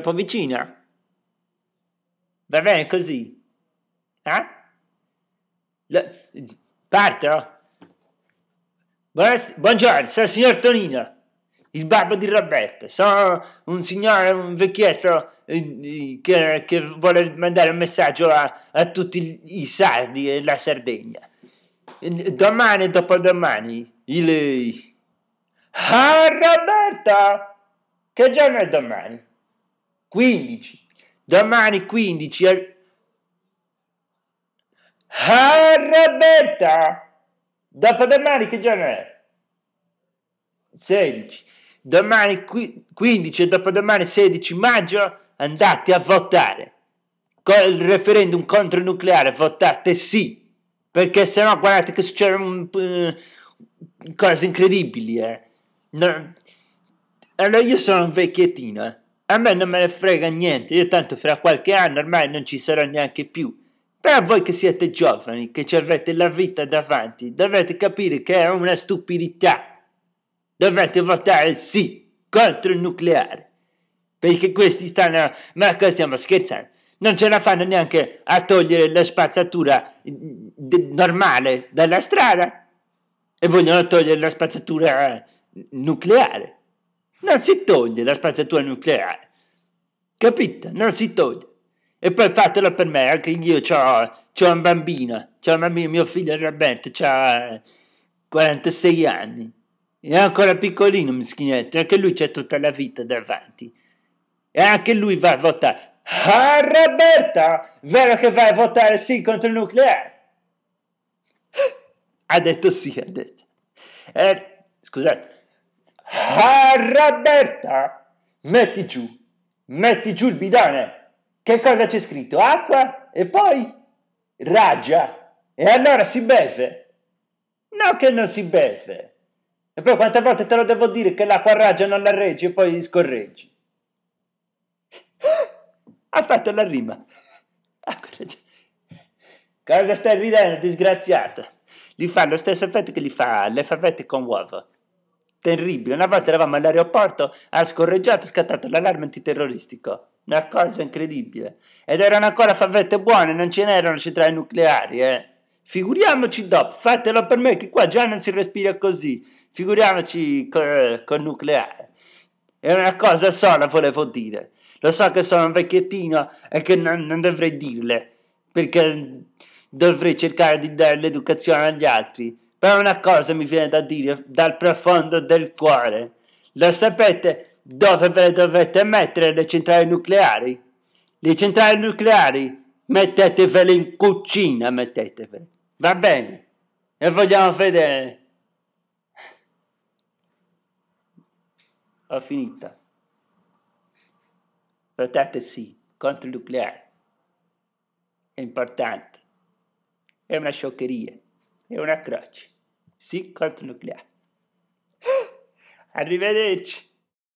troppo vicina. Va bene così? Eh? Le... Parto? Buonas... Buongiorno, sono il signor Tonino, il babbo di Roberto. Sono un signore, un vecchietto eh, che, che, vuole mandare un messaggio a, a tutti i sardi e la Sardegna. Domani e dopodomani il... Eh, ah, Roberto! Che giorno è domani? 15 domani 15 al Haraberta Dopodomani che giorno è? 16 domani 15 e dopodomani 16 maggio andate a votare col referendum contro il nucleare votate sì perché sennò guardate che succedono uh, eh, cose incredibili eh. no. allora io sono un vecchiettino eh a me non me ne frega niente, io tanto fra qualche anno ormai non ci sarò neanche più. Però voi che siete giovani, che ci avete la vita davanti, dovete capire che è una stupidità. Dovrete votare sì contro il nucleare. Perché questi stanno... Ma cosa stiamo scherzando? Non ce la fanno neanche a togliere la spazzatura mm, normale dalla strada. E vogliono togliere la spazzatura eh, nucleare. Non si toglie la spazzatura nucleare. Capito? Non si toglie. E poi fatelo per me, anche io ho, un bambino, ho un bambino, mio figlio Roberto ha 46 anni, è ancora piccolino mischinetto, anche lui c'è tutta la vita davanti. E anche lui va a votare. Ah Roberta, vero che vai a votare sì contro il nucleare? Ha detto sì, ha detto. Eh, scusate. Ah Roberta, metti giù, metti giù il bidone. Che cosa c'è scritto? Acqua e poi raggia. E allora si beve? No che non si beve. E poi quante volte te lo devo dire che l'acqua raggia non la reggi e poi scorreggi? Ha fatto la rima. Cosa stai ridendo, disgraziata? Gli fa lo stesso effetto che gli fa le favette con uovo. Terribile, una volta eravamo all'aeroporto, ha scorreggiato e scattato l'allarme antiterroristico. Una cosa incredibile. Ed erano ancora favette buone, non ce n'erano centrali nucleari, eh. Figuriamoci dopo, fatelo per me che qua già non si respira così. Figuriamoci col, col nucleare. È una cosa sola, volevo dire. Lo so che sono un vecchiettino e che non, non dovrei dirle, perché dovrei cercare di dare l'educazione agli altri però una cosa mi viene da dire dal profondo del cuore. Lo sapete dove ve le dovete mettere le centrali nucleari? Le centrali nucleari mettetevele in cucina, mettetevele. Va bene? E vogliamo vedere. Ho finito. sì, contro il nucleare. È importante. È una scioccheria. È una croce. Sí, contra nuclear. ¡Ah! Arrivederci.